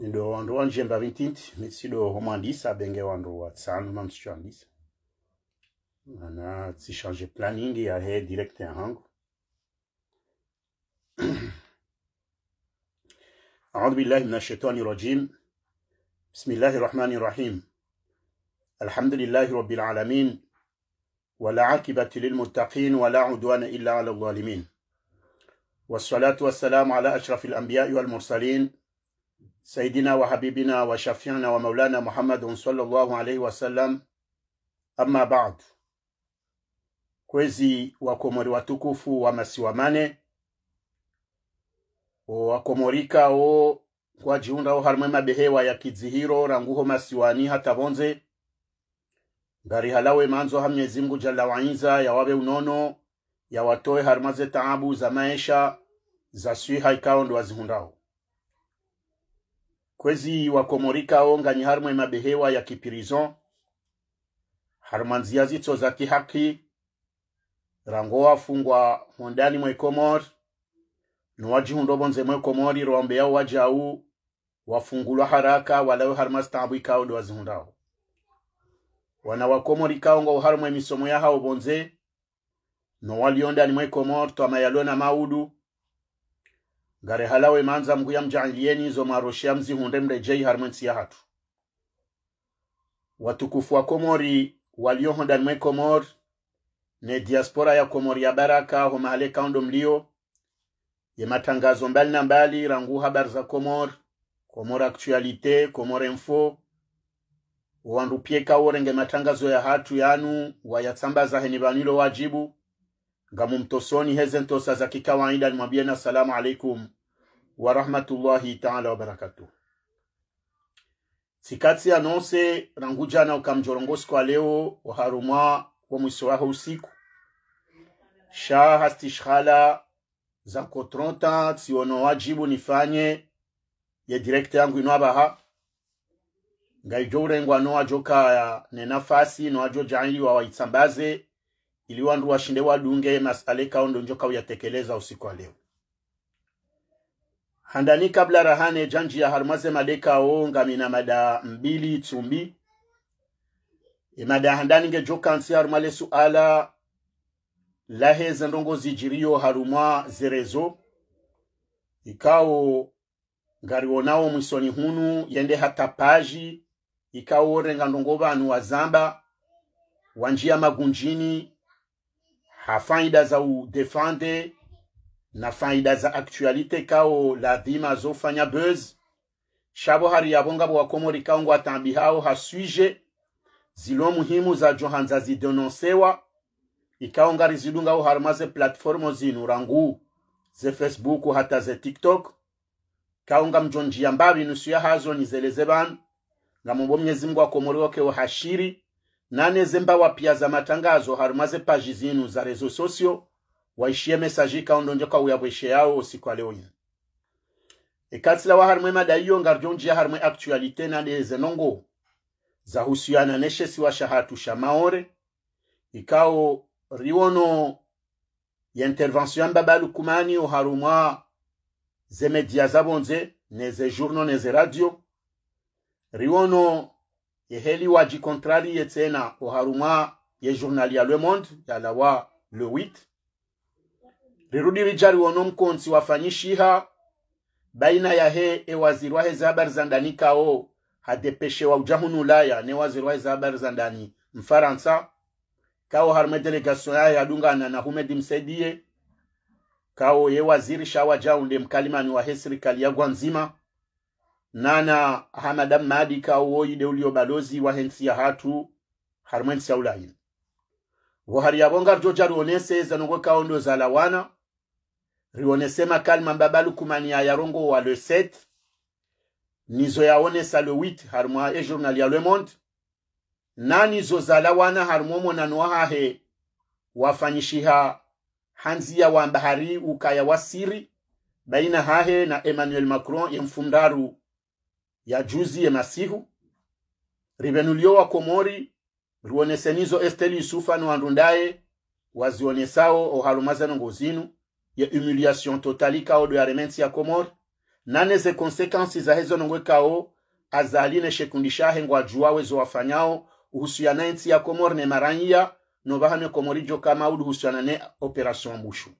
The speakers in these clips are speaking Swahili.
ndo wandu wanjenda vitinti mitsido homandisa benge wandu watsanu mamsichwandisa ana tsichange planning ya he direct ya hangu أعوذ بالله من الشيطان الرجيم بسم الله الرحمن الرحيم الحمد لله رب العالمين ولا عاقبة للمتقين ولا عدوان إلا على الظالمين والصلاة والسلام على أشرف الأنبياء والمرسلين sayidina wa habibina wa shafiana wa maulana muhammadun sallallahu alaihi wasallam amma ba'du kwezi wakomori watukufu wamasiwa mane wakomorika wo o harimwe mabehewa ya kidzihiro ranguho masiwani hatavonze ngari halawe manzo ha mnyezi mungu jalla waiza yawawe unono yawatoe harimwa ze taabu za maisha za swiha ikao ndo wazihundao kwezi wakomorikaho nganye harmwe mabehewa ya kipirizon harimo nzia zitso za kihaki rango wafungwa mondani mwe komor niwajihundo bonze mwe komori rombe wajau wafungulwa haraka walawe harimo zitambwikaho niwazihundaho wana wakomorikaho ngo harimo emisomo yahawo bonze nowalio ndani mwe komor na maudu ngare halawe manza mngu yamjailieni izo maroshi yamzi hunde mrejei harmwensi ya hatu watukufu wa komori waliohondani mwe komor ne diaspora ya komori ya baraka ho mahale kaundo mlio ye matangazo mbali na mbali rangu habari za komor komor actualite komor info wandu pyeka worenge matangazo ya hatu yanu wayatsambaza heni vanilo wajibu mtosoni heze ntosa za kikawaida nimwambieni salamu alaikum warahmatullahi taala wabarakatuh sikatsi anonse rangujana ukamjorongosi kwa leo waharumwa wa mwiso waho usiku sha hastishhala zako 30 wajibu nifanye ya direkte yangu inwabaha ngaijo urengwa noajo ka nenafasi fasi jaili wa waitsambaze ili wandu washinde wadunge masale kao njoka kauyatekeleza usiku wa leo handani kabla rahane janji ya harmaze madekao ngamina mada mbili tsumbi imada e handani ngejokansi harumale suala lahe zendongo zijirio harumwa zerezo ikawo ngaliwonawo mwisoni hunu yende hata paji ikao renga ndongo vanu wazamba wanjia magunjini faida za udefande na faida za actualité kao lazima azofanya buzz shabo hari yabonga bwa komori kao ngwa tambi hao haswije zilo muhimu za johanza zidononsewa ikao ngari zidu o harmaze platformo zinu rangu ze facebook hata ze tiktok kao nga mjonjia nusu ya hazo nizeleze banu na mbomye mnyezi mngu akomori wake hashiri pia za matangazo harumaze paji zinu za rezo sosio waishiye mesaji kaondonje kwa uyabweshe yawo usiku aleoyi ekatsila wa harimwe madaiyo ngarjonjiya harumwe aktualite nadeze nongo zahusiana neshesiwa shahatu sha maore ikawo riwono ya intervention ya mbabalukumani oharumwa ze media zabonze neze journo neze radio riwono yeheliwa jikontrari yetsena oharuma ye journal ya le monde wa le 8 rirudi riona mkonsi wafanyishiha baina yahe ewazirwahe za habari za ndani kao hadepeshewa ujahunu ulaya newazirwahe za habari za ndani mfaransa kao harume delegation yahe yadungana na humedi msedie kao ye waziri shawajaunde mkalimani wahe serikali ya nzima nana hamadam madika woyide ulio balozi wa hensi ya hatu harmwensi ya ulayin wo hari yabongar joja rionese zanongo kaondo zalawana rionese makalma mbabalu ya yarongo wa le 7 nizo yaonesa le 8 harmwa e journal ya le monde nanizo zalawana harmwo monanoa hahe wafanyishiha hanziya wambahari ukaya wa siri baina hahe na emmanuel macron yemfundaru ya masihu rivenulio wa komori ruonesenizo esteli no andundaye wazionesao o ohalumazano ngozinu ya humiliation totali kao do ya remensi ya komori nane ze konsekansi hezo nongwe kao azali neshekundishahe ngo ajuwawe zowafanyao uhusiana ensi ya komori nemaranyiya komori jo kama uduhusiana ne operation mbushu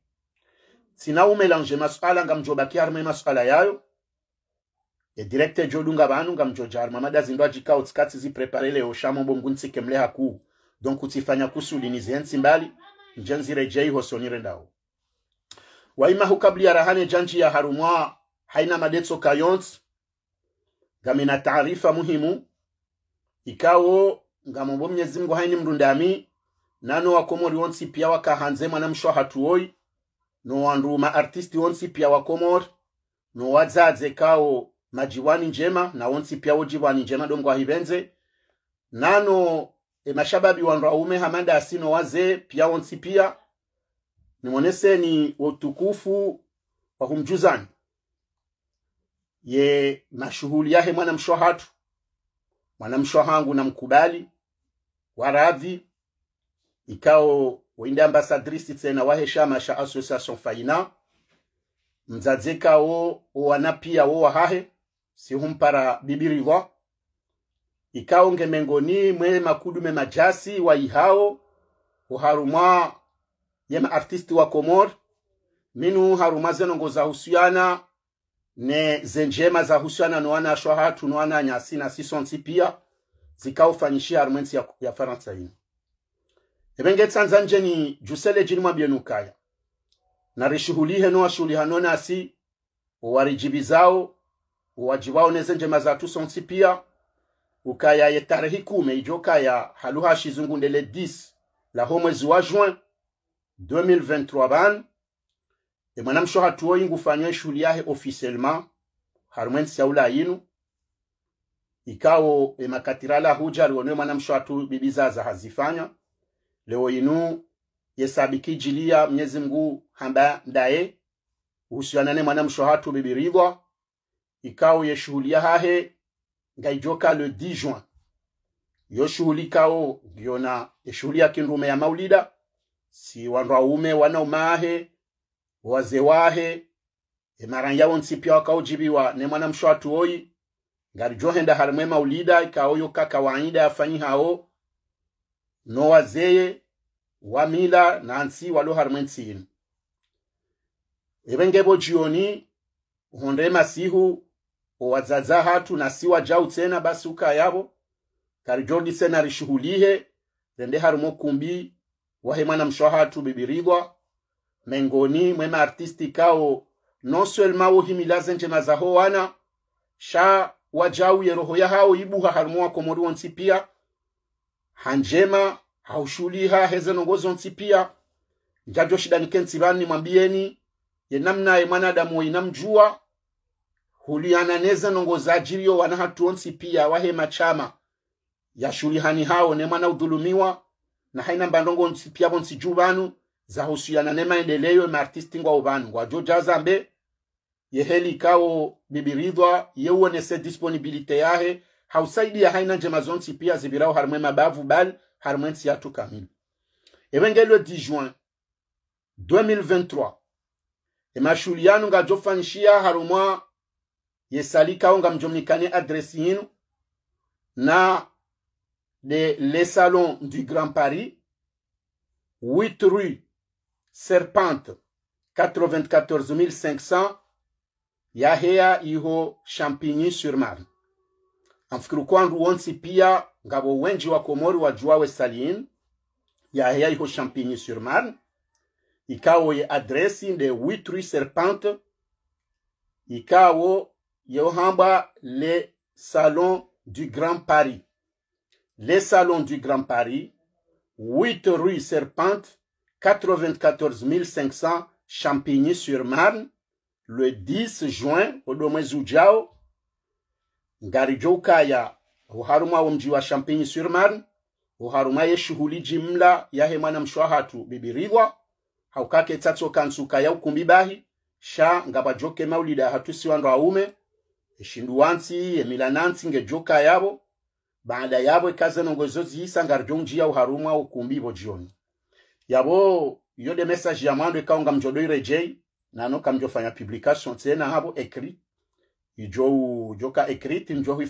sinawu melange masuala ngamjobakiharme masuala yayo direkte jodunga vanunga mjojar mamada zindu ajika utsikatsi zipreparele oshamo bongu ntsike mleha kuu donc utsifanya kusulinizie ntsimbali njenzirejei hosonire waima hukabli ya rahane janji ya harumwa haina madetso kayons na taarifa muhimu ikawo ngamombo mnyezi mngu haini mrundami nano wakomori wonsi pia wakahanze mwana mshwa hatuoi no wandu artisti wonsi pia wakomori no wadzadze kawo majiwani njema nawonsi pia jiwani njema dongwa hivenze nano emashababi wa raume hamanda asino waze pia wonsi pia nimoneseni utukufu wa humjuzani ye mashuhuli yahe mwanamshwa hatu mwanamshwa hangu mkubali waradhi ikao wende ambasadrisi tsena waheshama sha association faina o owana pia wahahe si humpara bibirirwa ikaonge mengoni mwe makudume majasi wa ihao uharumwa ma artisti wa komor minu haruma zenongo husiana ne zenjema zahusiana noana shwahatu ana nyasi na sisonsi pia zikaufanyishia harumwensi ya, ya faransa ino evengetsanza ni jusele jini mwabienukaya narishuhulihe noashuhulihanonasi owarijibizao uwaji wao neze njema za tu sonsi pia ukaya ye tarehi kume ijo kaya haluha shizungu ndele 10 laho mwezi wa juin 2023 ban e mwana mwanamsho hatuo ingufanywe shuli yahe officiellement harumwensi yaula yinu ikawo emakatirala huja mwana msho hatu bibiza za hazifanya leo inu yesabiki jilia mnyezi mngu hamba ndaye mwana msho hatu bibiridwa ikao ya hahe ngaijoka le 10 juin yoshughuli kao giona ya kindume ya maulida si wandu aume umahe waze wahe emara yawo nsipya jibiwa ne mwana mshwatu ngari ngarijohenda harimwe maulida ikaoyo kaka waida afanyi hao no wazeye wamila ansi walo harimwe ntsini ebengebo jioni hunde masihu owazaza hatu si jau tsena basi uka yabo kari jordi sena rishuhulihe rende harumo kumbi wahe mwana mshwa hatu bibirigwa mengoni mwema artisti kao non seulement wohimilaze njema zaho wana sha wajauye roho yahao ibuha harumo wakomori wonsi pia hanjema haushuliha heze nongozo nsi pia njajo shida nikensi bani mwambieni yenamnaye mwanadamu woinamjua huliana neza nongozaji riyo wana hatuonsi pia wahema chama shulihani hao ne mwana udhulumiwa na haina mbandongo piyavo nsiju vanu zahusiana nemaendeleyo maartisti ngwao vanu ngwajo jazambe yeheli ikawo bibiridhwa yeuonese disponibilite yahe hausaidia haina njema zonsi pia zibirao harimwe mabavu bali harimwe nsi yatu kamili evenge 10 juin 2023 emashuliyanu ngajofanyishia harumwa Yesali sali kawo ngam na de les salons du Grand Paris, 8 rue Serpente, 94 500, Yahea Iho Champigny-sur-Marne. Amfikiri kwangu pia ngabo wenji wa Komori Juawe Salin, Yahea Iho Champigny-sur-Marne, ikawo ye de de 8 rue Serpente, ikawo Yohamba les salons du Grand Paris. Les salons du Grand Paris, 8 rue Serpente, 94 500 Champigny-sur-Marne, le 10 juin, Odomezujao, Ngarijokaya, Ngari wa Haruma wa Champigny-sur-Marne, uharuma yeshuhuli jimla Yahemanam mshwahatu bibirigwa, haukake tatso kansuka ya ukumbi bahi, sha ngabajoke maulida hatusi wandu eshinduwansi emilanansi ngejoka yabo baada yabo ikaze nongozo ziyisanga rjonjia uharumwa ukumbi ibo jioni yabo iyo de message ya mwando ikaonga mjodoire j nano fanya publication tena habo ekri ijo joka ekriti njo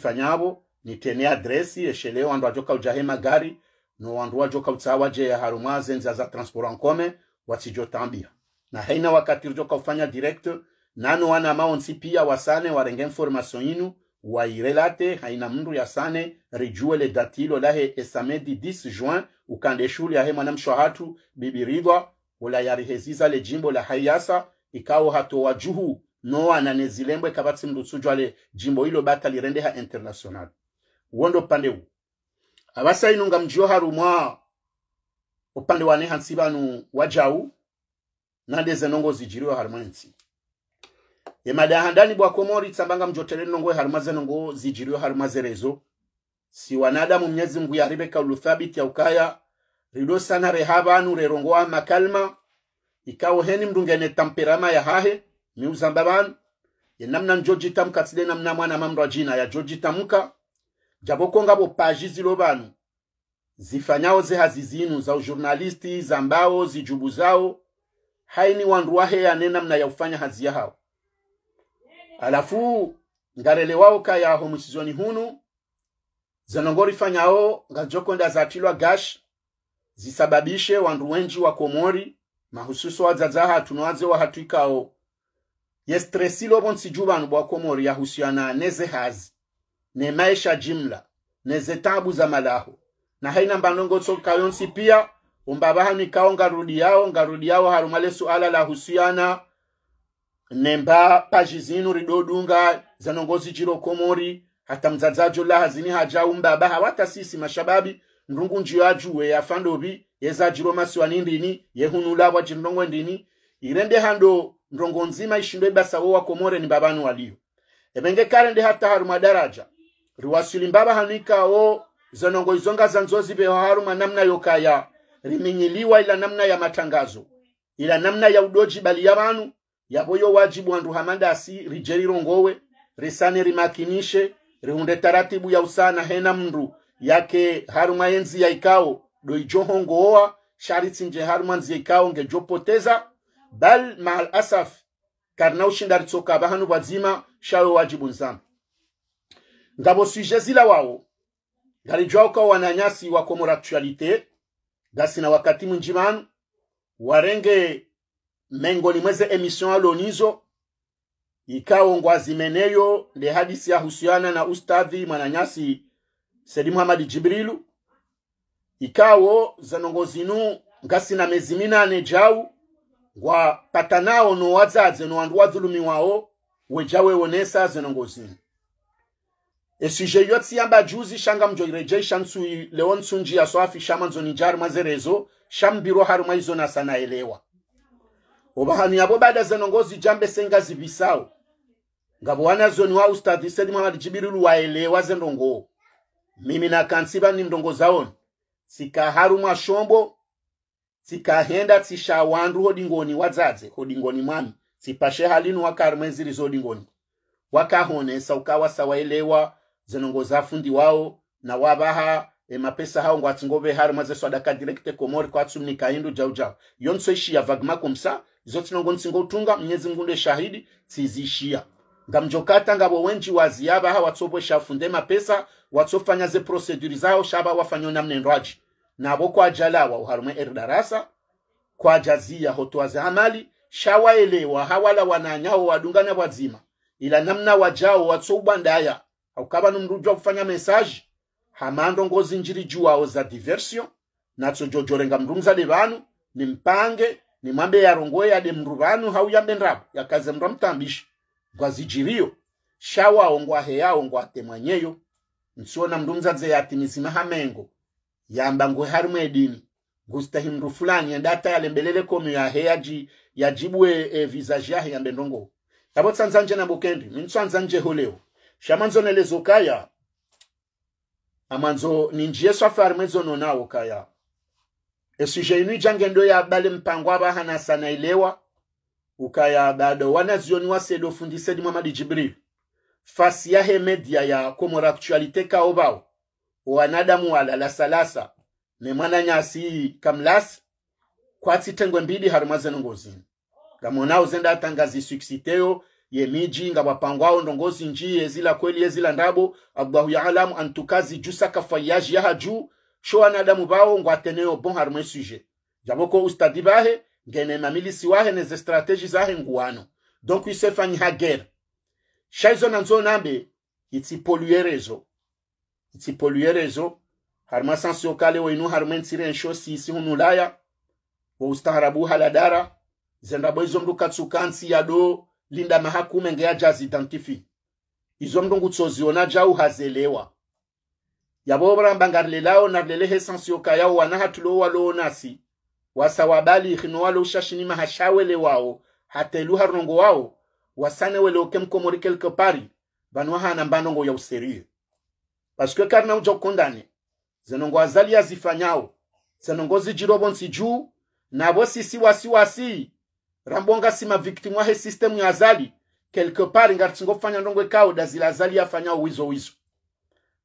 ni tene adresi esheleo andu ajoka ujahe magari no andu ajoka utsawa je ya harumwa zenza za transport en commun watsijotambia na haina wakati ujoka ufanya directeur nanu wana mao nsi pia wasane warenge informasio yinu wairelate haina mndu sane rijue le datilo lahe esamedi 10 juin ukande shule yahe mwanamsho hatu bibi ridwa ulayariheziza le jimbo la hayasa ikawo hato wajuhu noa na nezilembwe kabatsi mlutsujwa le jimbo ilo bata ha international wondo pande u inu nga mjio haru mwa upande wane hansi banu wajau nande zenongo zijiriwa harumwa nsi emadahadani bwakomori tsambanga mjotere nongo harumaze nongo zijiriyo harumaze rezo si wanadamu mnyezi mungu yaribe kaulu thabiti yaukaya rido sana rerongo wa makalma ikawo heni mdungene tamperama ya hahe miuzamba banu yenamna njoji tamka tsile namna mwana mamrwa jina ya joji tamuka jabokongabo paji zilo banu zifanyao zehazizinu za ujurnalisti zambao zijubu zao haini wandu wanruwahe yanena mna yaufanya hazia hao alafu ngarelewawo kaya aho musizoni hunu zanongorifanyawo ngazokonda zatilwa gashi zisababishe wandu wenji wa komori mahususo wadzazaha hatunowadze wahatwikawo yestresilo bontsiju banu bwa komori yahusiana nezehazi ne maisha jimla nezetabu za malaho na haina mbanongotsoka yonsi pia umbabaha nikawo ngarudi yawo ngarudi yawo harumale suala la husiana nemba pazhi zino ridodunga zanongozi komori hata mzadzajo la hazini haja umbaba hawata sisi mashababi ndungu njiyo ajuwe yafandobi yezajiro masiwani ndini yehunula wajindongwe ndini irende hando ndongo nzima ishindo ibasawo komore ni babanu waliyo ebenge kare ndi hata haru madaraja riwasili mbaba hanika o zanongo izonga zanzozi beho haruma namna yokaya riminyiliwa ila namna ya matangazo ila namna ya udoji bali ya vanu yabo yo wajibu wandu hamandasi rijerilongowe risane rimakinishe rihunde taratibu ya usana hena mndu yake haruma enzi ya ikao doijohongowa sharitsi nje haruma nzi ya ikao ngejopoteza bal maal asaf karna ushindaritsoka bahanu badzima shawe wajibu nzama ngabo sujet zila wao ngalijwao kao wananyasi wakomora actualite gasina wakati munjimanu warenge Mengoni mweze emission alonizo ikaongwa zimeneyo le hadisi yahusiana na ustadhi mwananyasi Sedi Muhamadi Jibrilu ikawo zanongozinu ngasi na mezi minane jau ngwa patanao no wadzadze no wandu wadhulumiwawo wejawe wonesa zenongozinu esije yotsi yamba juzi shanga mjoireje shamsui leon sunji yaso afisha manzoni jaru mazerezo shambiro haru maizo nasanaelewa obahani yabo bada ngo jambe senga zibisawo ngabo zoni wa ustadhi sedi mwamadi chibirulu waelewa zendongowo mimi na kansiba ni mndongo zaoni tsikaharu mwa shombo tisha wandu hodingoni wadzadze hodingoni mwami tsipashe halinu wakarumwe ziri zodingoni wakahonesa ukawa sawaelewa zenongo zafundi wao na wabaha emapesa hao ngwatsingove harimwa zeswadaka direkte komori kwatsumnika hindu jau jau yonso ishi vagma komsa izo tsinongo nsingotunga mnyezi mngunde shahidi tsizishia ngamjokata ngabo wenji waziyabaha watsopwe shafunde mapesa watsofanya ze procedure zawo shaba wafanyo namnendwaji nabo kwajalawa uharumwe erdarasa kwajazia hotoaze hamali shawaelewa hawala wananyawo wadungana wadzima ila namna wajao watsobwandaya aukaba numrujwa kufanya mesaji hamando ngozinjiri juwawo za diversion natso jojorenga mrumza de vanu ni mpange nimwambe yarongoe yade mndu vanu hau yambe ndapo yakaze mndu amtambisha gwazijirio shawa ongwa heyao ngwa temwanyeyo nsiona mndu mzadze yatimizima hamengo yamba ngwe harimwe edini ngustahi mndu fulani endata yalembelele komi yahe yaji yajibwe e, e visage yahe yambe ndongo yabo tsanza na bukendi mintsanza nje holeo shamanzo nelezo kaya amanzo ninjiye safari mwezono nawo kaya eswija inu ijange ndo yabale mpango abahana sanailewa ukayabado wanazioni wasede ofundisedi mwamadi jibril fasi yahe media ya komoraktualite kao bao wanadamu walalasalasa ne mwana nyasi kamlas kamlasi kwatsitengwe mbili harumazeno ngozini ngamonao zenda atangazi suksiteo yemiji nga ao ndongozi nji yezila kweli ezila ndabo allahu yaalamu antukazi jusa kafayaji yaha juu showana adamu bawo ngo ateneyo bon harimo sujet jamoko ustadi bahe ngene na milisi wahe neze strateji zahe nguwano donc isefa ni hagera shaizo na nzo nambe itsi poluyerezo itsi poluyerezo harima sansi okale woinu harima nsire nsho sisi hunulaya wa ustaharabu haladara zendabo izo mndu katsukansi yado linda mahakume ngeya jazi identifi izo mndu ngutsoziona jau hazelewa yaboboramba ngarlelawo narlelehe sansiokayawo wanahatulowa lowo nasi wasawabalikhino walo mahashawele hashawelewawo hatelu harongo wawo wasanewele okemkomori quelque pari vanwa hana mbanongo ya userie paske karna uja ukundane zenongo azali azifanyao zenongo zijirobo nsiju nabo sisi wasi wasi rambonga sima victimu ahe systemu ya azali quelque pari ngatsingo fanya ndongo kawo dazila azali yafanyawo wizo wizo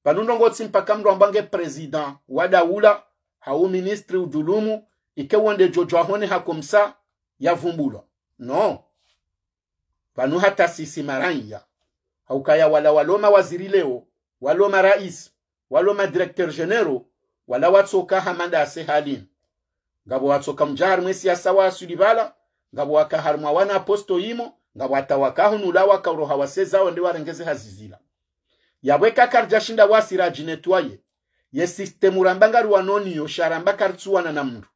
panundongotsi mpaka mndu ambange president wa daula hau ministri udhulumu ike ikewonde jojo ahone hakomsa yavumbulwa no panu hata sisi maranya haukaya wala waloma waziri leo waloma rais waloma director genero wala watsoka hamanda ase halin ngabo watsoka mjari mwe siasa wa sulibala ngabo wakaharumwa wana aposto imo ngabo atawakahunula wakauroha wasezawo ndi warengeze hazizila yabwe kakar jashinda wasira jinetwaye ye sistemu rambanga ruwanoniyo sharamba karitsuwana na mndu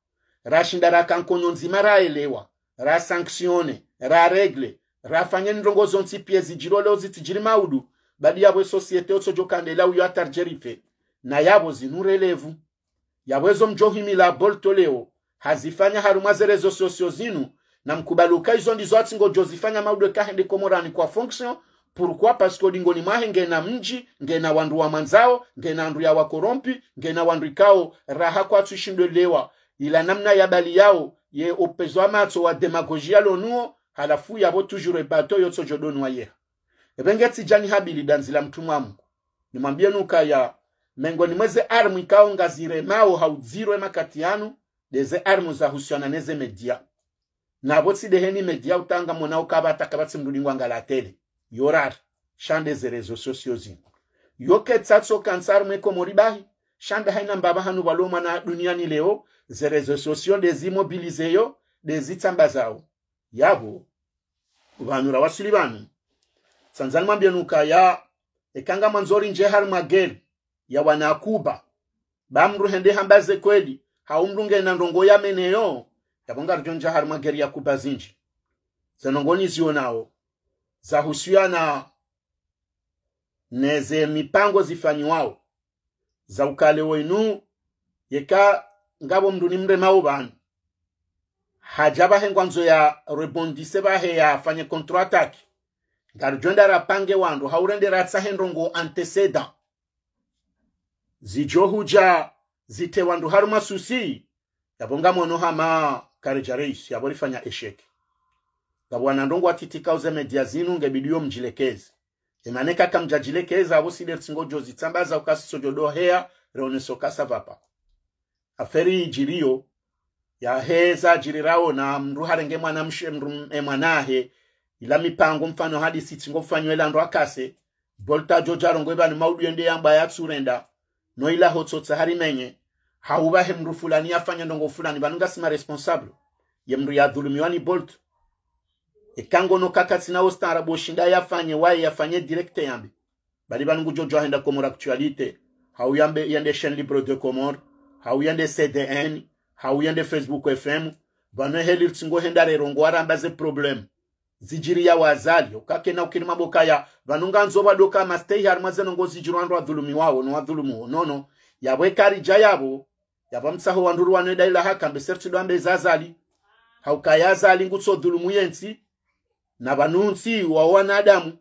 rashinda rakankonyo nzima raelewa rasanksione raregle rafanye ndongozo ntsipie ziti jiri maudu badi yabwe sosiete otsojokandela uyo atarjerife na yabo zinurelevu yabwezo mjohimila leo hazifanya harumwa zerezo sosio zinu na mkubaluka izo ndizo atsingojo zifanya maudwe kahende komorani kwa fonksio pourquoi parce que lingoni mwahe ngena mji ngena wandu wa manzao ngena andu ya wakorompi ngena wandu ikao raha kwathu ishindolewa ila namna ya bali yao ye opezo amatso wa demagogia lonuo halafu yavo tujuru ebato yotso wa yeha ebenge tsijani habili danzi danzila mtumwa mungu nimwambie nuka ya mengo ni mweze armu ikao mao haudzirwe makati yanu deze armu za zahusiana neze media na navo deheni media utanga mwanao kava atakavatsimrudingwangalatele yorari shande zerezo sosio zino yokhetsatso kansari mwekomo ribahi haina mbaba hanu walomwa duniani leo zerezo sosio ndezimobilizeyo ndezitsamba zawo yavo vanhu rawasiri vanhu tsanzani mwambyenuka ya ekanga mwanzori nje mwageri ya wana bamruhende hambaze kweli haumrunge ndongo yameneyo yavonga rijonja mwageri ya zinji zanongoni husiana neze mipango zifanyiwao za ukale wenu yeka ngabo ni mremawo banu haja bahe ngwanzo ya rebondise bahe yafanye contraattaque ngarjo ndarapange wandu haurendera tsahe ndongo antecedent zijo huja zite wandu haruma susi yabonga mwono hama jareisi reis yaborifanya esheke ndongo atitika uze media zinu ngebidiyo mjilekeze emane kaka mjajilekeza abo sider singo jozi tsambaza ukasi sidersingo jozitsambaza reone sokasa kasavapa aferi jirio ya heza jirirao na mruharenge mwana mshe mru eh, mwanahe ila mipango mfano hadi sitsingo fanywela ndo akase volta jojarongwe banu maudu yende yamba ya yatsurenda no ila hotsotsa harimenye haubahe mndu fulani afanya ndongo fulani banunga sima responsable ye mndu yadhulumiwa ni bolt ekangono kakasi nawo ostara boshinda yafanye waye yafanye directe yambe bali banu gujojo henda komora actualité hauyambe yande chaîne libre de comore hauyande cdn hauyande facebook fm heli tsingo henda rero ngwaramba ze problem zijiri ya wazali na ukiri maboka ya vanonga nzova doka mastei hari mwazeno zijiru andu adhulumi wawo no nowadhulumiwo nono yavo ekarija yavo yavamusaho wanduru wanoida ila hakambe sertu sertsidwambe ezazali haukayazali dhulumu yensi na vanunsi wa wanadamu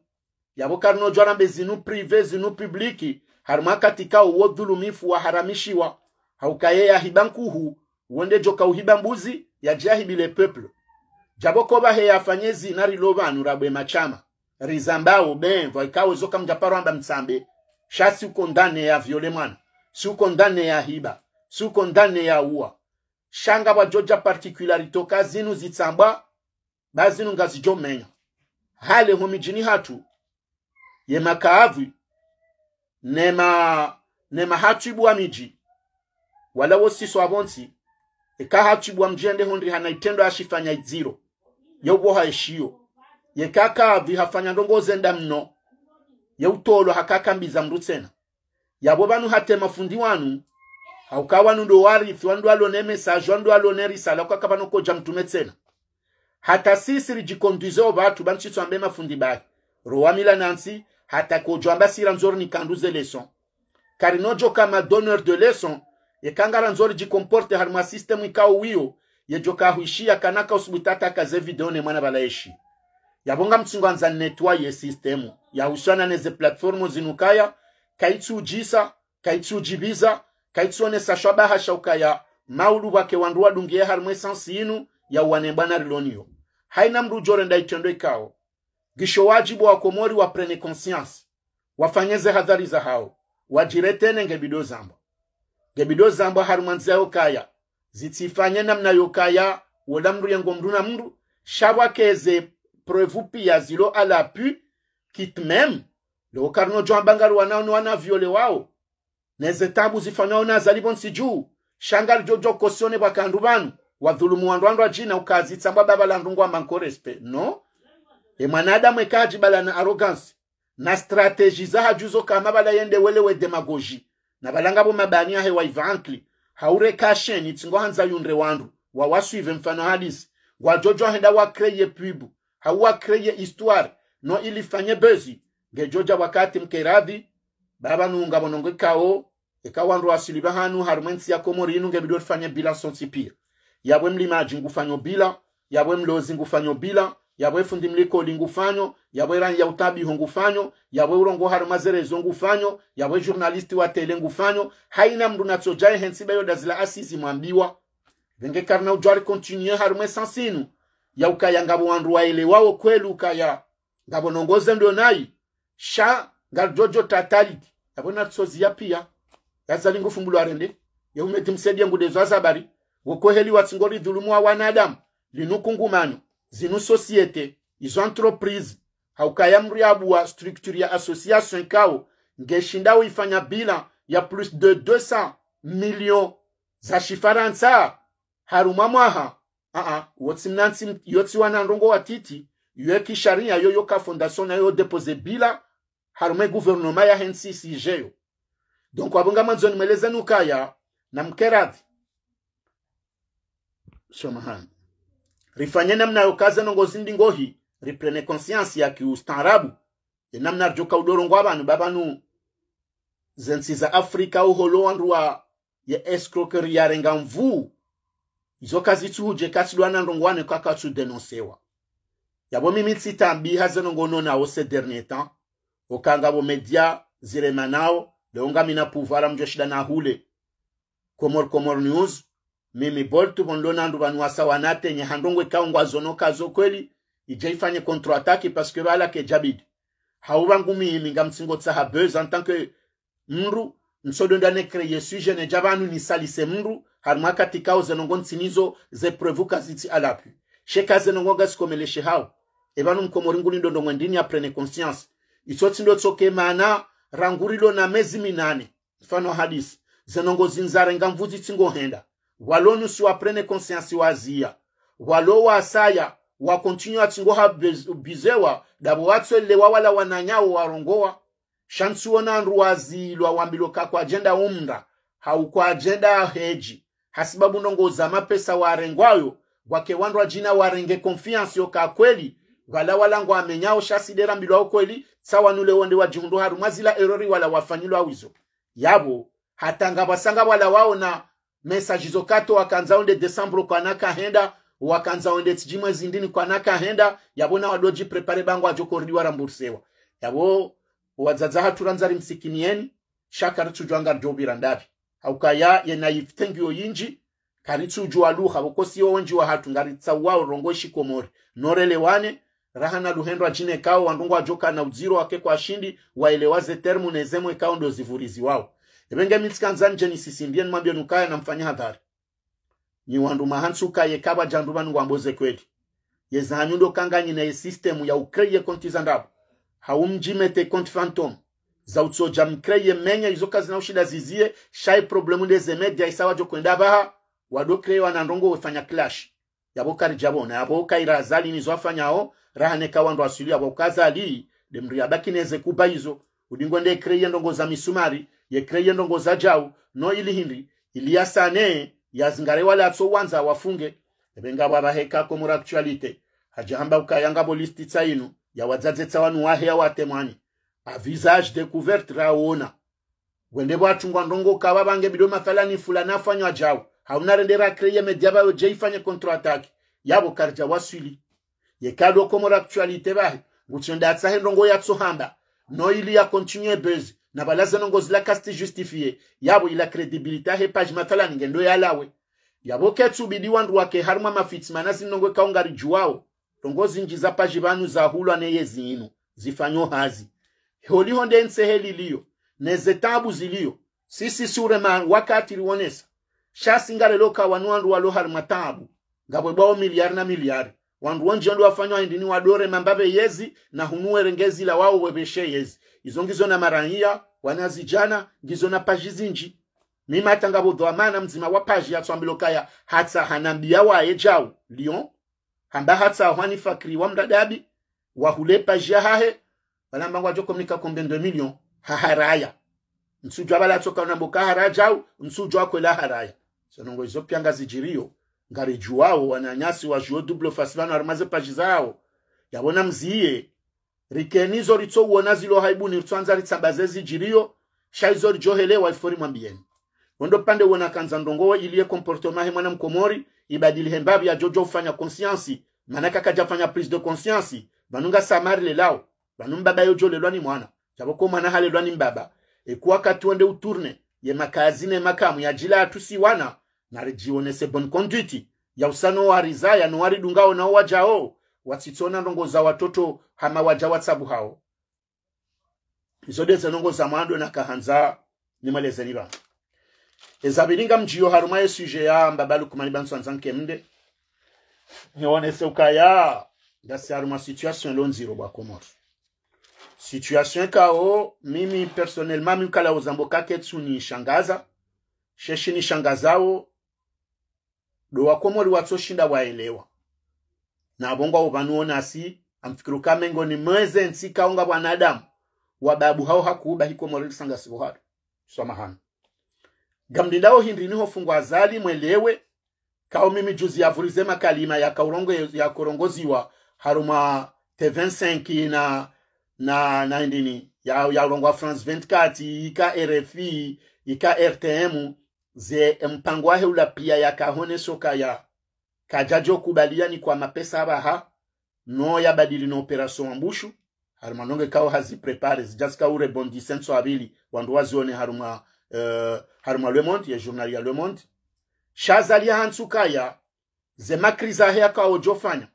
yavo no jwarambe zinu prive zinu publiki harimo akati kawo wo dhulumifu haramishiwa haukaye yahiba nkuhu wonde jokauhiba mbuzi yajiahibile peple javokoba he yafanye zina rilo vanu rabwe machama rizambao benva ikawo zoka mjaparwamba mtsambe shasi uko ndane ya vyole mwana siuko ndane ya hiba siuko ndane ya uwa shanga bwa joja partikularitoka zinu zitsambwa bazino ngazi menya hale homijini hatu ye makaavi nema nema hatu hatwibwa miji wala wosiso abonsi eka hatwibwa mjende hondri hana itendo ya shifanya ye ashifanya iziro ye kaka avi hafanya ndongoze zenda mno ye utolo hakaka mbiza mrutsena yabo banu hate mafundi wanu hauka wanu ndo warithi wanu alone mesaje wanu alone risala kwa kwakabanokoja mtume tsena hata sisi lijikonduzeo batu bansitswambe mafundi bayi rowamila nansi hata kojwamba sira nzori nikanduze leson kari nojo kama donor de leson yekangala nzori jikomporte harimwa sistemu ikawo wiyo yejokahuishiya kanaka usubutata kaze video ne mwana balaeshi yabonga mtsingo anza netwaye systemu yahusana neze platformo zinukaya ujisa ujibiza kaitsujisa one sashwa shwabahasha ukaya maulu wake wanduwa dungiye harimwe esansi inu yauwane bwana riloniyo haina mndu ujore ndaitendo ikao gisho wajibu wakomori waprene conscience wafanyeze hadhari za hao wajiretene ngebido zamba ngebido zamba harumanzi yokaya kaya zitsifanye namna yokaya wola mru yengo mndu na mndu shabwakeze preuve pia zilo ala pu kit meme wanao ni wana viole wao neze tabu zifanywao nazalibonsi juu shangari jojo kosione bwakandu banu wadhulumu wandu ajina ukazitsambwa baba la ndungu mankorespe no e mwanadamu ekajibala na arrogance na za hajuzo kama bala yende wele we demagoji na balanga balangabo mabani ahe ivankli haure kasheni tsingo hanza yundre wandu wa wawaswive mfano hadis wa jojo henda wa wakreye pibu hauwakreye histoire no ili fanye bezi ngejoja wakati mkeradhi baba nunga bonongo ikawo e asili bahanu hanu ya komori nunga ngebidwe fanye bila sonsipia yabwe mlimaji ngufanyo bila yabwe mlozi ngufanyo bila yabwe fundi mlikoli ngufanyo yabwe ya utabiho ngufanyo yabwe urongo haru mazerezo ngufanyo yabwe journalisti wa tele ngufanyo haina mndu natsojaye hensi bayo dazila asizi mwambiwa venge karna ujwari continue harumwe sansinu ya ukaya ngabo wandu waelewawo kweli ukaya ngabo nongoze ndio nai sha ngarjojo tatali yabwe natsoziya pia yazali ngufumbulu arende ya rende yaumetimsedia ngudezo azabari ukweheli watsingoli dhulumu wa wanadamu linu kungumano zinu societe izo entreprise haukayamriabuwa structure ya association kao ngeshinda uifanya bila ya plus de 200 million za shifaransa haruma mwaha aa wotsimnansi yotsiwana nrongo watiti yueki sharia yoyo ka fondation nayo depose bila harume guvernoma ya hensi sijeyo donc abonga mwanzoni mwelezeni ukaya na mkeradhi samahani rifanye namna yokaza nongozindi ngohi riprene conscience ya kiustaarabu enamna rjoka udorongo abanu babanu zensi za afrika uholo andruwa ye escroquerie yarenga mvuu izo kazi tsuhuje katsidwana ndongwane kakatsudenonsewa yabo mimi tsitambi hazenongononawo se dernier temps okanga bo media ziremanawo leongamina puvara mjoshida nahule komor komor news mimi bolt vonlonandu vanu wasawa natenye handongwe kaongwa zonoka zo kweli ija ifanye contre attaque parce que balake jabidi hauvangu mimi ngamsingo tsaha beuze en tant que mru nsodonda nekreye suje neja vanu nisalise mru harima katikao zenongo ntsinizo zeprevuka zitsi alapu sheka zenongo gasikomeleshi hao evanu mkomori nguli ndondo mwendini aprene conscience itsotsi ndo tsoke mana rangurilo na mezi minane mfano hadisi zenongo zinzare ngamvuzi tsingohenda walo nusu waprene konsiansi wazia walo wasaya wakontinua tingoha bizewa dabo watsollewa wala wananyawo warongowa shansuwonandu wazilwa wambiloka kwa ajenda umnda haukwa ajenda heji hasibabu nongo nongoza mapesa warengwayo wake wandu ajina warenge konfiansi yoka kweli wala wala walango amenyao shasidera mbilo mbilwao kweli tsawanule wonde wajihundu haru mwazila erori wala wafanyilwa wizo yabo hatanga basanga wala waona mesaji zokato wakanza onde desambro henda wakanza onde tsijimwe zindini kwanakahenda yabona wadojiprepare bangu ajokoridiwa rambursewa yabo wadzadza hatura nzari msikinieni shaka jwanga jobira ndapi haukaya you yinji karitsu jwa luha bokosi vokosiyo wa hatu ngaritsa ngaritsawa urongo shikomori norelewane rahana luhendwa jine kao wandungwa joka na udziro wake kwa shindi waelewaze termu nezemwe kao ndo zivurizi wao renge minsi kanza njenisisimbiye nimwambie nukaya namfanya hadhari nyiwanduma hansuka yekaba janduma kwedi kweli yezanyu kanga nyina ye system ya ukreye konti zandabu ndabo haumjimete konti phantom za utsoja mkreye menya izo kazi na ushida zizie shai problemu ndeze media isawa jo kwenda baha wadokrewa na ndongo wefanya clash yabokari jabona yabokaira azali nizo wafanya o raha neka wandu asili yabokazali demri ya baki neze kuba izo udingwende kreye ndongo za misumari yekreye ndongoza jau no ilihindi iliyasane yazingare wale atsowanza wafunge ebenga bwabahekako muri actualite hajahamba ukayanga bolisti tsainu yawadzadzetsa wanu wahe yawatemwani avisage découverte raona wende bwachungwa ndongo kava vange bido mafalani fulani afanywa jawo haunarendera kreye media vayo jeifanye contratake yavo karja waswili yekadoko muri actualite vahe nguchondatsahe ndongo yatsohamba no ili yakontinue bezi na balazanongozi la kasi ti justifie yabo ila kredibilité ahe page matala ningendo yalawe yabo ketu bidi wandu wake harumwa mafitsi mana zinongwe kaungari juwawo tongo zinji za paji banu za hulwa neye zinu zifanyo hazi holiho nde nsehe liyo neze tabu ziliyo sisi sure ma wakati liwonesa shasingale loka wanu wandu walo harumwa tabu gabwe bao miliari na miliari wandu wonji wandu wa indini wadore mambabe yezi na hunuwe rengezi la wawo webeshe yezi izo ngizo na marahia wanazijana ngizo na paji zinji mima hata ngabodho amana mzima wa paji yatswambilo kaya hatsa hanambia waye jau lyon hamba hatsa ahwani fakri wa mradabi wahule paji ya hahe walamba ngwajo komnika kombe 2 million haharaya msujwa bala tsoka na mboka harajau msujwa akwela haraya sonongo izo pyanga zijirio ngarijuwao wananyasi double face fasilano arimaze paji zao yabona mziye rikenizo ritsouona zilo haibuni ritswanza ritsaba zirio shaizo rijohelewa ifori mwambieni wendo pande wona kanza ndongowe iliye comportement he mwana mkomori ibadili hembabi ya jojo ufanya konsiansi manaka kajafanya prise de konsiansi vanunga samari lelao vanu mbaba yojo lelwa ni mwana javoko mwana halelwa ni mbaba ekuwa katuende uturne ye makazine makamu ya jila atusi wana narijionese bon conduite ya usano wa rizaya nowaridungao nao wajao watsitsona ndongo za watoto hama waja watsabu hao izodeza ndongo za mwando na kahanza nimalezeni ba ezabiringa mjiyo haruma ye suje ya mbabalu kumani banso anzanke mde niwonese ukaya ndasi haruma situation lo nziro bwa komoto situation kao mimi personnellement mimi kala uzambo sheshi ni shangazao do wakomori watsoshinda waelewa navo ngwavo si amfikiro kamengo ni mweze nsikaunga wanadamu wababu hao hakuuba hiko mwalili sanga mwarolisanga sivo haro gamdindao hindi niho fungu azali mwelewe kao mimi juzi yavulize makalima yakarongoziwa haruma te 25 na na na ndini ya ya yalongwa france 24 ika rfi ika rtm ze mpango ahe ula pia ya kahone soka ya kajaja okubaliani kwa mapesa aba ha badili na operation wambushu haruma nonge kawo haziprepare zijazika urebondise nso abili wandu wazione haruma uh, haruma le monde ya journal ya le monde shazali hantsukaya zemakriza heya kawo jofanya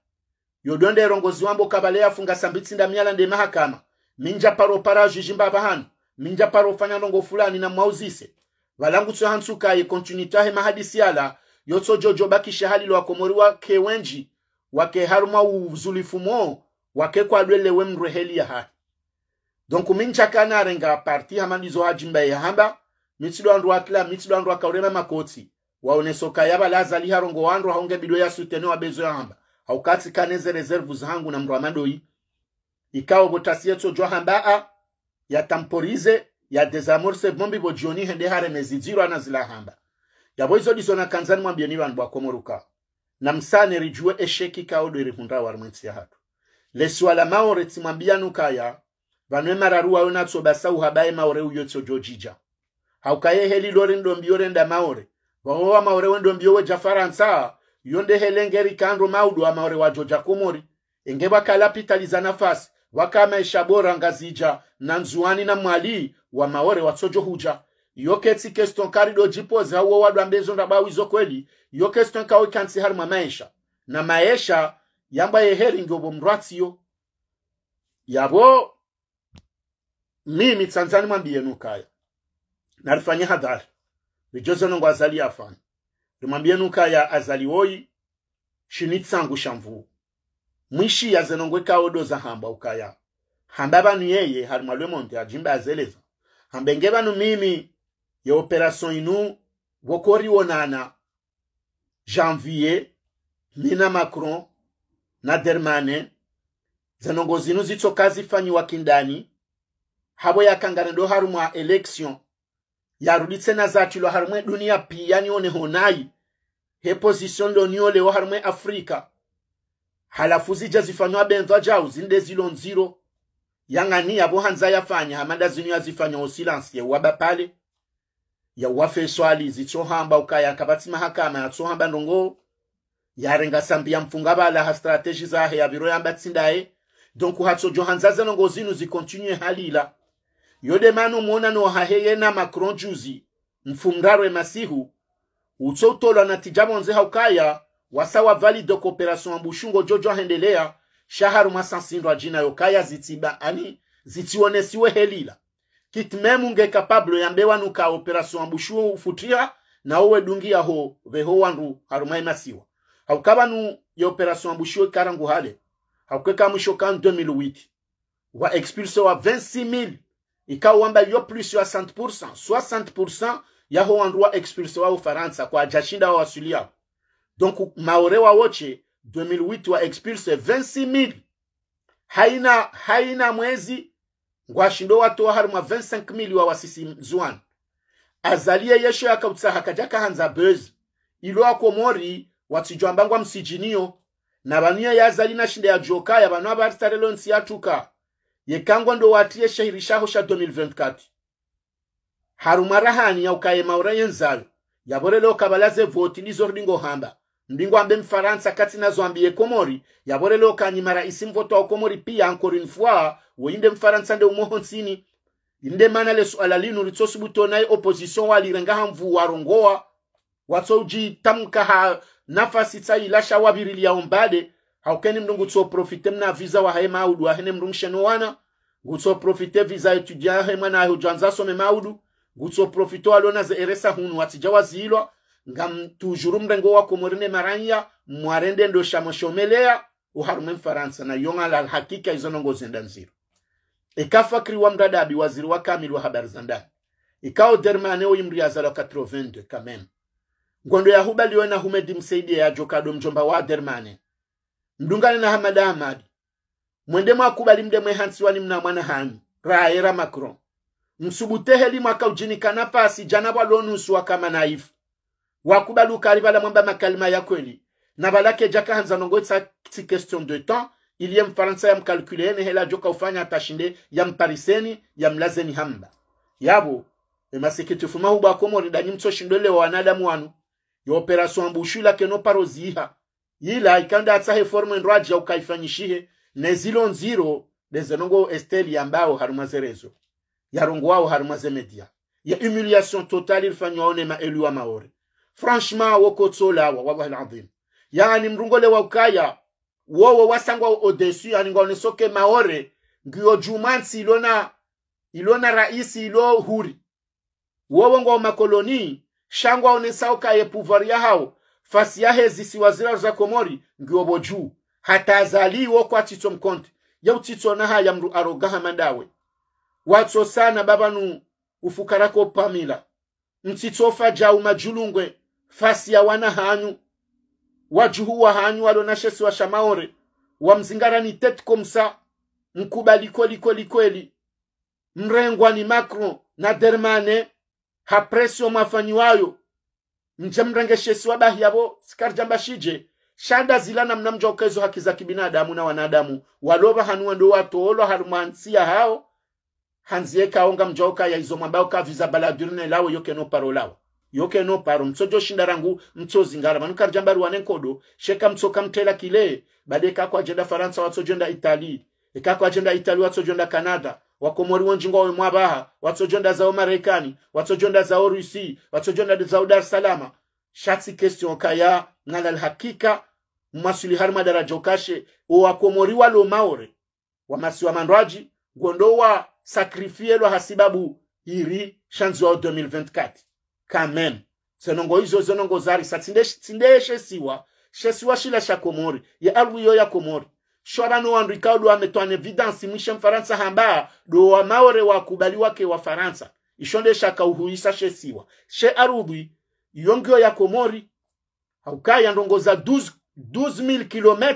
yodonda rongozi wambo kabale ya funga sambitsi nda miala nde mahakama minja paro para jijimba bahanu minja paro fanya rongo fulani na mwauzise valangutswe hantsukaye kontinuitahe mahadisi yala yotso yotsojojo bakishahalile wakomori wake wenji wakeharumwa uzulifu we wakekwadwele ya yahahi donc minchakana arenga parti hamandizo hajimba yahamba mitsidwa andu atila mitsidwa andu akaurema makotsi waonesoka yaba lazali harongo wandu haunge bidwe ya sutene wabezo yahamba haukatsi kaneze reserve zangu na mndu amadoyi ikawo botasiyetso jwa hambaa yatamporize ya desamorse bombi bojioni hende haremezizirwa na hamba yabo izodiso nakanzani mwambie ni vanhu bwakomoruka namsane rijuwe esheki kaodo irihunda warimwitsi yahatu lesuala maore tsimwambianu kaya vanwe mararuwayo basa uhabaye maore uyotso jojija haukayeheli lore ndombi yorenda maore vawowa maore wendombi yoweja faransa yondehelengeri kando maudu wa maore wajoja komori enge vakalapitaliza nafasi vakamaisha bora ngazija na nzuani na mwali wa maore watsojohuja yo ketsi keston karido jipoza uwo wadu ambezo ndaba wizo kweli yo keston kawe kansi harima maisha na maisha yamba yeheri ngyobo mratio yabo mimi tsanzani mwambiye nukaya narifanya hadhari rijoze nungu azali afana rimwambiye nukaya azali woyi shinitsangu shamvuu mwishi yazenongwe kaodoza hamba ukaya hamba banu yeye harimwalwe monte ajimba azeleza hambenge banu mimi operasyon inu wonana janvier mina macron na dermane zanongo zinu zitsoka zifanyiwa kindani habo yakangana do harumwa election yaruditse na zatilo harumwe dunia one nionehonayi he position loniyolewo harumwe afrika halafu zija zifanywa benzwa jau zinde nziro yang'ani yavo hanza yafanya hamanda zinu yazifanya osilansi yewuwa bapale ya yauwafe eswali zitsohamba ukaya akavatsi mahakama ya yatsohamba ndongo yarenga sambi ya yamfunga bala ha strategi zahe yaviro yamba tsindaye donc hatso johanzaza nongo zinu zikontinue halila yode yodemano muona na macron juzi mfungarwe masihu utso utolwa na tijabonze haukaya wasawa valido cooperation ambushungo jojo ahendelea shaharu masansindwa jina yokaya zitiba ani zitionesiwe helila kit memu nge kapable yambe wanu ka operation ambushu ufutia na uwe dungia ho veho wandu harumai masiwa haukaba nu ya operation ambushu karangu hale haukeka mwisho kan 2008 wa expulse wa 26000 ikao wamba yo plus ya 60% 60% ya ho wandu wa expulse wa Ufaransa kwa jashinda wa wasulia donc wa woche 2008 wa expulse 26000 haina haina mwezi ngwashindo watowa harimwa 25 mili wa wasisi zuan azaliye yesho yakautsaha kaja kahanza bezi ilo akomori watsijwambangwa msijiniyo na vanuya yazali na shinda ya jokaya vanu avaritarelo nsi yatuka yekangwa ndo watiye shahirishaho sha 2024 harumwa rahaniya ukayema urayenzayo yavorele okabalaze voti lizo rilingohamba mbingwa ambe mfaransa kati nazwambiye komori yavo lelo mara isi mvoto wa komori pia ankori nfua woinde mfaransa nde umoho nsini inde mana lesu ala linu litsosibuto naye opposition walirenga watso uji watsoujitamka ha nafasi tsa ilasha wabirili ya mbade haukeni mndu ngutso profite mna visa wahaye maudu ahene mndu msheno wana ngutso profite visa etudia he mwana ahe ujanza some maudu ngutso profite walona ze eresa hunu watija wazilwa ngam toujours mrengo wako mwerine maranya mwarende ndo shamoshomelea uharume mfaransa na yonga la hakika izonongo zenda nziro ikafakri wa mradabi waziri wa kamili wa habari za ndani ikao dermane oyimri azala 82 kamem ngondo ya huba liona humedi msaidia ya jokado mjomba wa dermane mdungane na hamada hamadi mwende mwakubali mde mwe hansi wani mna mwana hanyu raera macron msubutehe limwaka ujinikana pasi janabwa wa kama naifu wakubaluka aliva la mwamba makalima ya kweli na valake jaka hanza tsa si question de temps iliye mfaransa ya mkalkule ene hela joka ufanya atashinde ya mpariseni ya mlazeni hamba yabo emasikitifu mahu bwakomori danyi mtsoshindwele wa wanadamu wanu yooperasion ambushula keno paroziiha yila ikanda atsahe forme ndwaja ukaifanyishihe ne zilo nziro dezenongo esteli harumaze rezo ya yarongo wao harumaze media ya humiliation totale ilifanywao nema wa maore franchement wa wallahi alazim yani mrungole wa ukaya wowo wasangwa odesu yani ngone soke maore ngiyo jumansi ilona ilona raisi ilo huri wowo ngwa makoloni shangwa onesauka ye pouvoir ya hao fasi ya hezi si wazira za komori ngiyo boju hata hatazaliwo kwa tito mkonte ya utitso na haya mru arogaha mandawe watso sana babanu ufukarako pamila mtitso fa jau majulungwe fasi ya wana hanyu wajuhuwa hanyu walonashesi washamaore wamzingarani tetkomsa mkubali kweli kweli kweli mrengwa ni macron na dermane hapresio mwafanyiwayo mje mrengeshesi wabahi yavo sikarjambashije shanda zila namna mjaukezo haki za kibinadamu na wanadamu walova hanuwa ndo watoolwa harmansia hao hanziekaonga mjauka ya izo mwambao kaviza baladirne lao yokeno parolawo yoke no paro jo shinda rangu mtsozi zingara manu jambari wane kodo sheka mtsoka mtela kile bade kako ajenda faransa watso jenda itali e kako ajenda itali watso watsojenda canada wakomori wonjingo we mwabaha watso jenda zao marekani watso jenda zao rusi jenda zao dar salama shatsi question kaya ngalal hakika masuli har madaraja ukashe wakomori walo maore wamasiwa mandwaji gondo wa sakrifie lo hasibabu iri shanzi wa 2024 quand même izo zenongo zarisa tsindeye shesiwa shesiwa shila sha komori ye alwiyo ya komori shora no wandu ikawa do evidence mwishe mfaransa hamba do wa maore wakubali wake wa faransa ishonde shaka uhuisa shesiwa she arubwi yongyo ya komori haukaya ndongoza 12 12000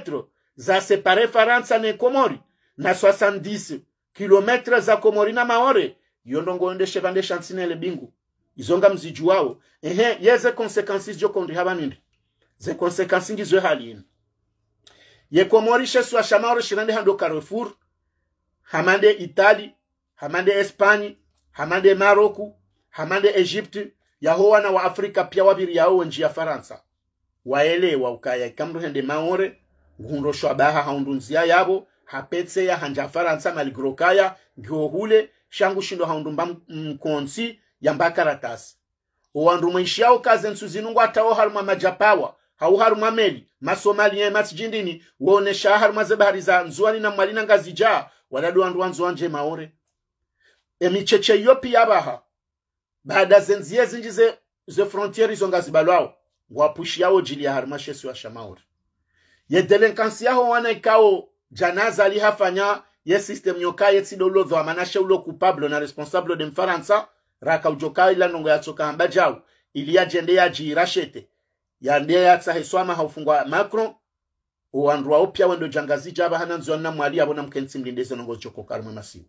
km za separe faransa ne komori na 70 km za komori na maore yondongo yondeshe vandesha nsinele bingu izonga nga mzijuwawo ehe yeze konsekansi zyo kondi habaninde ze konsekansi ngizwe ye komori swa ashamaro shirande hando Carrefour hamande Itali hamande Espanye hamande Maroku hamande Egypte yahowa na Afrika pia wabiri yao ya Faransa waelewa ukaya ikamruhende maore ngundo shwabaha haundunzia yabo hapetse ya hanja Faransa maligrokaya kaya ngihohule shangu shindo haundumba mkonsi yamba uwandu owandu mwenshyawo kaze nsuzinu ngwatawo harumwa majapawa hau harumwa meli masomalia masijindini wonesha harumwa zebahari za nzuani na mwalina ngazi ja wadadu wandu wanzu wanje maore emicheche yopi yabaha baha baada zenziye zinji ze, ze frontiere izo wapushi ngwapushiyawo jili ya harumwa shesu yedele nkansi yedelenkansi wana ikawo janaza lihafanya ye system yokaye tsidolo yetsidolodhoa manashe ulo culpable na responsable de mfaransa raka ya tsoka amba jau ili ya iliyaje nde yajiira shete yande yatsaheswama haufungwa makro uwanduwao pya wendo jangazi jaba hana hananziwa na mwali ya abona mkensi mlindeze nongo jokoka rumwe masiwa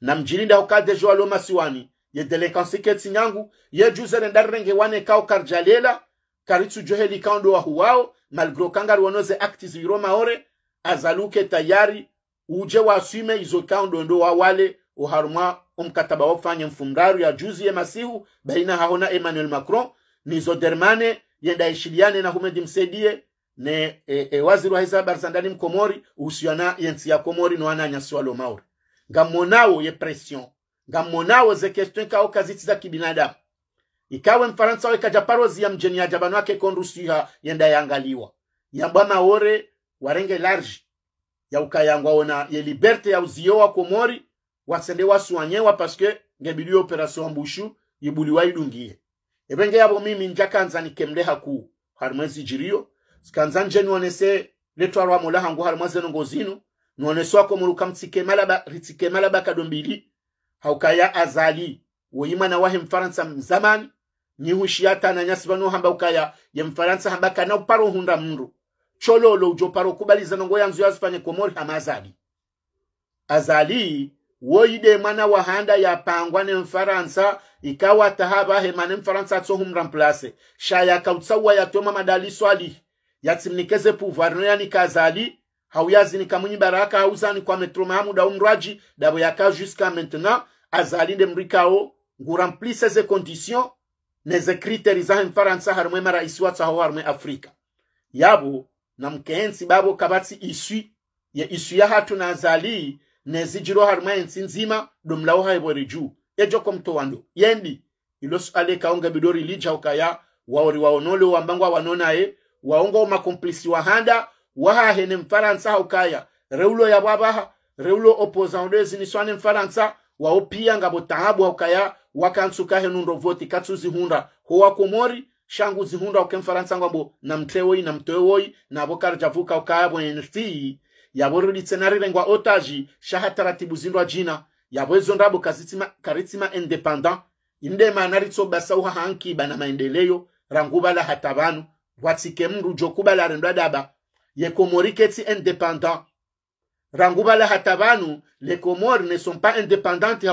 na mjirinda ukade jo lo masiwani ye delinkansi ketsi nyangu ye juze renda renge wane kao karjalela karitsu joheli ndo wa huwao malgro kanga wanoze akti ziro maore azaluke tayari uje waswime izo kando ndo ndo wa wale uharumwa umkataba wofanya mfungaru ya juzi ya masihu baina hao na emmanuel macron ni zodermane yenda ishiliane na humedi msedie ne e, e, waziri wa hizi za ndani mkomori uhusiana yensi ya komori no ananyasiwalo maori ngamonawo ye pression ngamonawo ze question kao kazitsi za kibinadamu ikawe mfaransa wa ikaja parozi ya mjeni ya jabano yake kondusiha yenda yangaliwa yambwa maore warenge large ya ukayangwa ukayangwaona ye liberte ya uzio wa komori wasende waswanyewa paske ngebili operasyon mbushu yibuliwa idungiye ebenge yabo mimi njakanza nikemleha ku harimwezi jiriyo sikanza nje nionese letwarwa molaha ngu harimwa zeno ngozinu nionese wako muruka malaba mtsikemalaba malaba kadombili haukaya azali woyima na wahe mfaransa mzamani nyihushiata na nyasi hamba ukaya ye mfaransa hamba kana uparo hunda mndu chololo ujo paro kubaliza nongo yanzu yazifanye komori hama azali azali woyide yide wa handa ya pangwa ne mfaransa ikawa tahaba hema mane mfaransa tso hum remplace ya kautsa wa ya toma madali swali ya tsimnikeze pouvoir no yani kazali hauyazi ni nikamunyi baraka hauzani kwa metro mahamu da umraji dabo ka jusqu'à maintenant azali de mrikao nguramplise ze condition ze critères za mfaransa mara maraisi tsa ho harumwe afrika yabo na mkensi babo kabatsi iswi ye iswi ya hatu na azali nezi nezijiro harima ensi nzima domlawo haibori juu mto wando yendi ilos ale alekaonga bidori lija ukaya waori waonole wambangwa wanonaye wa handa wahanda wahahene mfaransa ukaya reulo ya bwabaha reulo opposant ziniswane mfaransa waopia ngabo tahabu haukaya wakansukahe nundo voti katsu zihunda komori shangu zihunda ukemfaransa ngabo na mtewoi na mtewoi na nabo karjavuka ukaya bwensi yabo rulitse narirengwa otaji shaha zindwa jina yabo ezo ndabo kazitsima karitsima independant indema naritso basa uhahankiba na maendeleo rangubala hata banu watsike mndu jokubala rendwa daba yekomoriketsi independant rangubala hata banu les comores ne sont pas indépendantes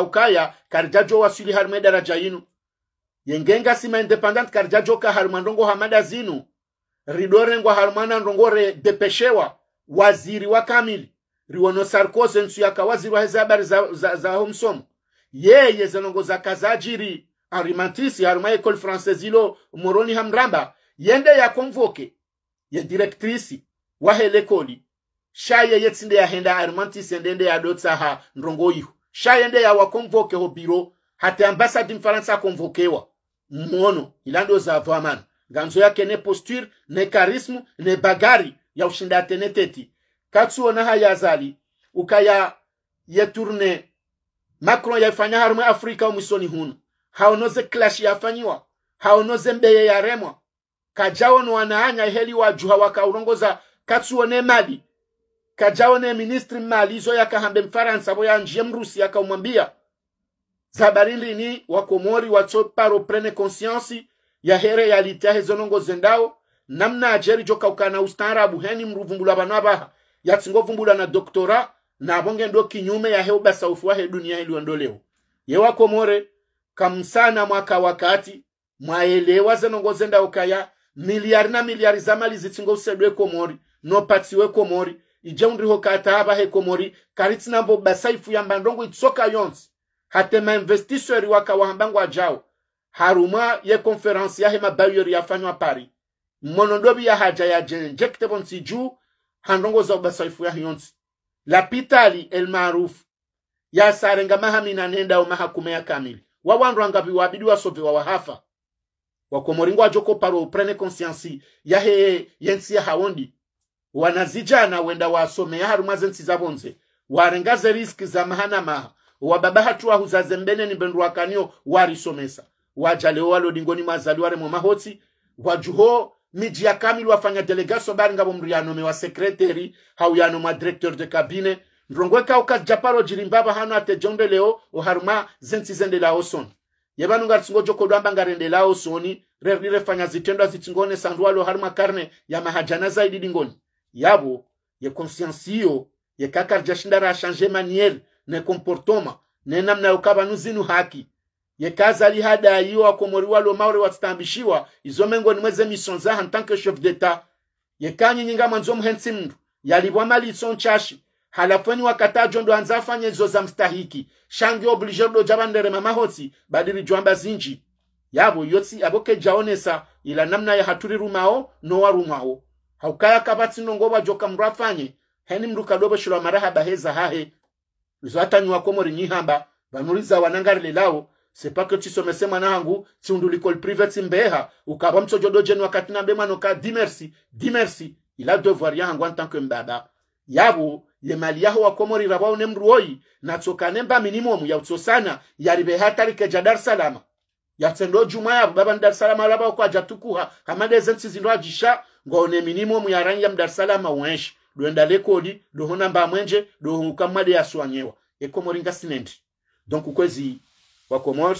wasuli harme daraja yinu yengenga sima independant karjajo ka harmandongo hamada zinu ridorengwa harmana ndongore depeshewa waziri wa kamili riwono sarkoze nsu yaka waziri wa hezabari za, za, za msomo yeye zalongoza kazajiri arimantisi haruma ecole française ilo moroni hamramba yende ya konvoke ye directrice wa helekoli shaye yetsinde yende arimatisi ya yadotsa ha nrongo ihu shaye ende wakonvoke ho biro hati ambasadi mfaransa akonvokewa mmono ilando za zavamana ganzo yake ne posture ne karismu ne bagari yaushindatene teti katsuona hayazali ukaya yeturne macron yaifanya harumwe afrika umwisoni huno haonoze clash yafanyiwa haonoze mbeye yaremwa kajaono wanaanya heli wajuha wakaurongoza katsuone mali kajaone ministri mali izo yakahambe mfaransa vo yanjie mrusi yakaumwambia zabari ndini wakomori watsoparo prene conscience yahere yalitahe zonongoze ndao namna ajeri joka ukana ustaarabu heni mruvumbula vanu avaha yatsingovumbulwa na doktora navo ngendo kinyume ya yahe ubasaufu wahe dunia iliondoleo yewakomore kamsana mwaka wakati mwaelewa zenongozenda ukaya miliari na miliari za mali zitsingo usedwe komori nopatsiwe komori ije undiho aba he komori karitsinambo basaifu yamba ndongo itsoka yonse hatema investiseri wakawahambangwa jao haruma ye conference konferansi yahe mabayori yafanywa paris mmono ndobi ya haja ya jenjekte bonsi juu handongoza ubasaifu ya hiyonsi lapitali elmaarufu yasarenga mahamina nenda omaha kumeya kamili wawandu angapi wabidi wa sobe wa wahafa wakomoringo ajoko paro uprene konsiansi yahe yensi ya hawondi wanazijana wenda wasomeya harumwaze nsi zabonze warengaze riski za mahana maha wababa hatuwa mbene ni bendu kanio warisomesa wajaleo walodingoni mwazaliware momahotsi wajuho miji ya kamili wafanya delegation balingabo mndu yanome wa sekreteri hau yanome wa directeur de cabine mrongweka ukajaparo jirimbaba hano ate jondeleo oharuma zensi zende la oson zendela joko yebanunga nga rende la osoni rerire fanya zitendo azitsingone sandualo haruma karne ya mahajana zaidi dingoni yabo ye conscience iyo yekakarjashindara ashanje maniere ne comportoma ne namna ukaba nuzinu haki yekaza ali hada ayiwo akomori walo maure watstambishiwa izo mengo nimwe zemisonza en tant que chef d'état nyinga mwanzo muhensi mndu yalibwa mali maliso nchashi halafweni wakatajo ndo anza afanye izo za mstahiki shangi oblige ndo mama mamahotsi badiri jwamba zinji yabo yotsi aboke jaonesa ila namna ya haturi rumao no warumao haukaya kabatsi nongo joka mrafanye heni mndu kadobo shilo marahaba heza hahe izo nyuwa komori nyihamba vanuliza wanangari lao c'est pas que tu sepaka tsisomese mwanangu l'école likoli private mbeha ukava mtsojodo jenu wakati na bemwano ka dimersi dimersi ila devoir yangu en tant que mbaba yabo ye mali yaho wakomorira vao ne mruoyi natsokane mba minimum ya utsosana yautsosana yaribe hatarike ja dar ya tsendo juma yabo baba ni dar salama laba okwaja tukuha hamadeze ntsizindo ajisha ngone minimum ya rangi ya mdar salama wenshi doenda lekodi dohona mba mwenje dohuka made yaswanyewa ekomoringa sinendi donc ukwezi wa comore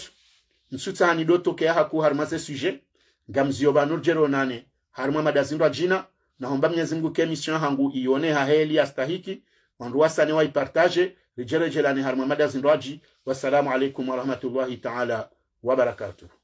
nsutsani do ku haku harimo ase sujet nur jero nane harimo amadazi ndu ajina nahomba mnyezi mungu ke mission hangu ione haheli astahiki wandu wasane waipartage rijerejelane harimo amadazi ndu aji wassalamu alaikum warahmatullahi taala wabarakatuhu